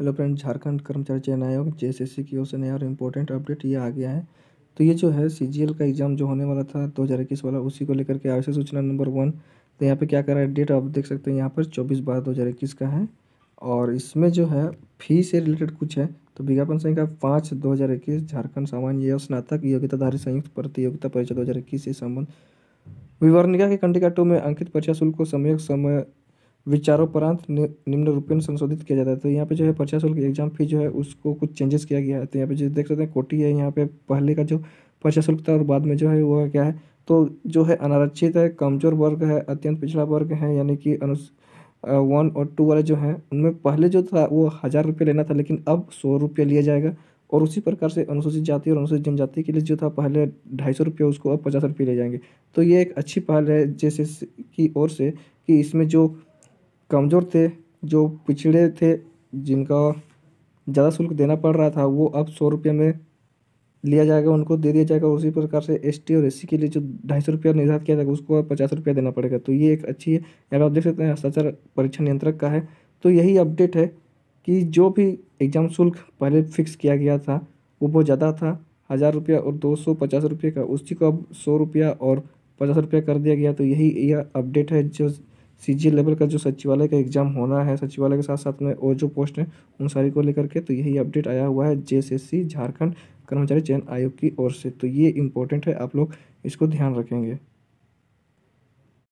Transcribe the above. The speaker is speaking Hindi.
हेलो फ्रेंड झारखंड कर्मचारी चयन आयोग जे की ओर से नया और इम्पोर्टेंट अपडेट ये आ गया है तो ये जो है सी का एग्ज़ाम जो होने वाला था दो हज़ार इक्कीस वाला उसी को लेकर के आवश्यक सूचना नंबर वन तो यहाँ पे क्या कर रहा है डेट आप देख सकते हैं यहाँ पर चौबीस बारह दो हज़ार इक्कीस का है और इसमें जो है फी से रिलेटेड कुछ है तो विज्ञापन संख्या पाँच दो हज़ार इक्कीस झारखंड सामान्य एवं स्नातक योग्यताधारी संयुक्त प्रतियोगिता परीक्षा दो हज़ार इक्कीस से संबंध विवरणिका के कंटिका टू में अंकित परीक्षा शुल्क को समय समय विचारोपरांत निम्न रूप में संशोधित किया जाता है तो यहाँ पे जो है परीक्षा शुल्क एग्जाम फीस जो है उसको कुछ चेंजेस किया गया है तो यहाँ पे जो देख सकते हैं कोटी है यहाँ पे पहले का जो परीक्षा शुल्क था और बाद में जो है वो क्या है तो जो है अनारक्षित है कमजोर वर्ग है अत्यंत पिछड़ा वर्ग है यानी कि अनु वन और टू वाले जो हैं उनमें पहले जो था वो हज़ार रुपये लेना था लेकिन अब सौ रुपये लिया जाएगा और उसी प्रकार से अनुसूचित जाति और अनुसूचित जनजाति के लिए जो था पहले ढाई सौ रुपये उसको अब पचास रुपये ले जाएंगे तो ये एक अच्छी पहल है जैसे की ओर से कि इसमें जो कमज़ोर थे जो पिछड़े थे जिनका ज़्यादा शुल्क देना पड़ रहा था वो अब सौ रुपये में लिया जाएगा उनको दे दिया जाएगा उसी प्रकार से एस टी और एस सी के लिए जो ढाई सौ रुपया निर्धारित किया जाएगा उसको पचास रुपया देना पड़ेगा तो ये एक अच्छी है यहाँ पर आप देख सकते हैं हस्ताचार परीक्षा नियंत्रक का है तो यही अपडेट है कि जो भी एग्ज़ाम शुल्क पहले फिक्स किया गया था वो बहुत ज़्यादा था हज़ार रुपया और दो सौ पचास रुपये का उसी को अब सौ रुपया और पचास रुपया कर दिया गया तो यही यह अपडेट है जो सी लेवल का जो सचिवालय का एग्जाम होना है सचिवालय के साथ साथ में और जो पोस्ट हैं उन सारी को लेकर के तो यही अपडेट आया हुआ है जे झारखंड कर्मचारी चयन आयोग की ओर से तो ये इम्पोर्टेंट है आप लोग इसको ध्यान रखेंगे